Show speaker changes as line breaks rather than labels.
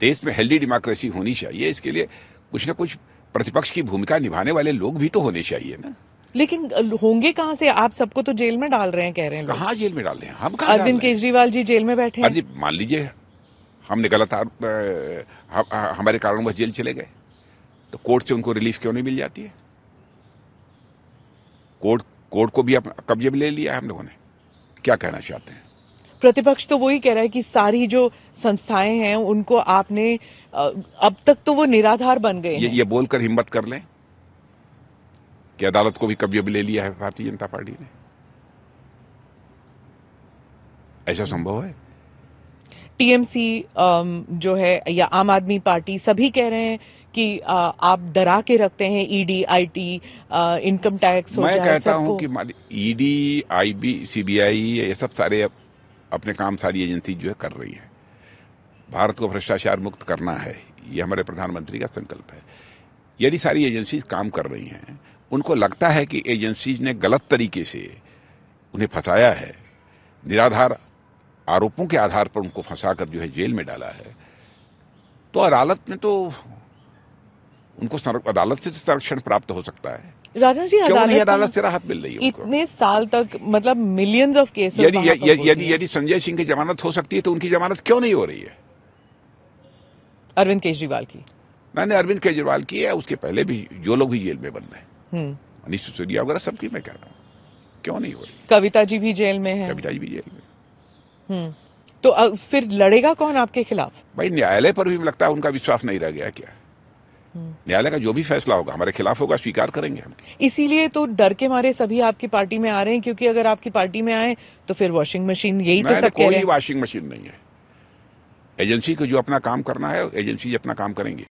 देश में healthy democracy होनी चाहिए इसके लिए कुछ ना कुछ प्रतिपक्ष की भूमिका निभाने वाले लोग भी तो होने चाहिए ना
लेकिन होंगे कहाँ से आप सबको तो जेल में डाल रहे हैं कह रहे हैं
कहाँ जेल में डाल रहे हैं हम अरविंद
केजरीवाल जी जेल में बैठे हैं
मान लीजिए हमने गलत आरोप हमारे कारण वह जेल चले गए तो कोर्ट से उनको रिलीफ क्यों नहीं मिल जाती है कोर्ट कोर्ट को भी कब्जे में ले लिया है हम लोगों ने क्या कहना चाहते हैं
प्रतिपक्ष तो वही कह रहा है कि सारी जो संस्थाएं हैं उनको आपने अब तक तो वो निराधार बन गए ये,
ये बोलकर हिम्मत कर लें कि अदालत को भी कब्जे में ले लिया है भारतीय जनता पार्टी ने ऐसा संभव है
टीएमसी जो है या आम आदमी पार्टी सभी कह रहे हैं कि आ, आप डरा के रखते हैं ईडी आईटी इनकम टैक्स हो मैं कहता हूं कि
ईडी आईबी सीबीआई ये सब सारे अपने काम सारी एजेंसी जो है कर रही है भारत को भ्रष्टाचार मुक्त करना है ये हमारे प्रधानमंत्री का संकल्प है यदि सारी एजेंसीज काम कर रही हैं उनको लगता है कि एजेंसीज ने गलत तरीके से उन्हें फंसाया है निराधार आरोपों के आधार पर उनको फंसा कर जो है जेल में डाला है तो अदालत में तो उनको अदालत से तो संरक्षण प्राप्त हो सकता है
राजन जी अदालत, अदालत से राहत मिल रही है इतने साल तक मतलब मिलियंस ऑफ केसेस यदि यदि यदि
संजय सिंह की जमानत हो सकती है तो उनकी जमानत क्यों नहीं हो रही है अरविंद केजरीवाल की मैंने अरविंद केजरीवाल की है उसके पहले भी जो लोग भी जेल में बंद है हम्म। अनिश सिसोदिया वगैरह सबकी मैं कह रहा हूँ क्यों नहीं हो रही
कविता जी भी जेल में
है कविता जी भी जेल में
हम्म। तो फिर लड़ेगा कौन आपके खिलाफ
भाई न्यायालय पर भी लगता है उनका विश्वास नहीं रह गया क्या न्यायालय का जो भी फैसला होगा हमारे खिलाफ होगा स्वीकार करेंगे हम
इसीलिए तो डर के मारे सभी आपकी पार्टी में आ रहे हैं क्योंकि अगर आपकी पार्टी में आए तो फिर वॉशिंग मशीन यही तो सब कोई
वॉशिंग मशीन नहीं है एजेंसी को जो अपना काम करना है एजेंसी अपना काम करेंगे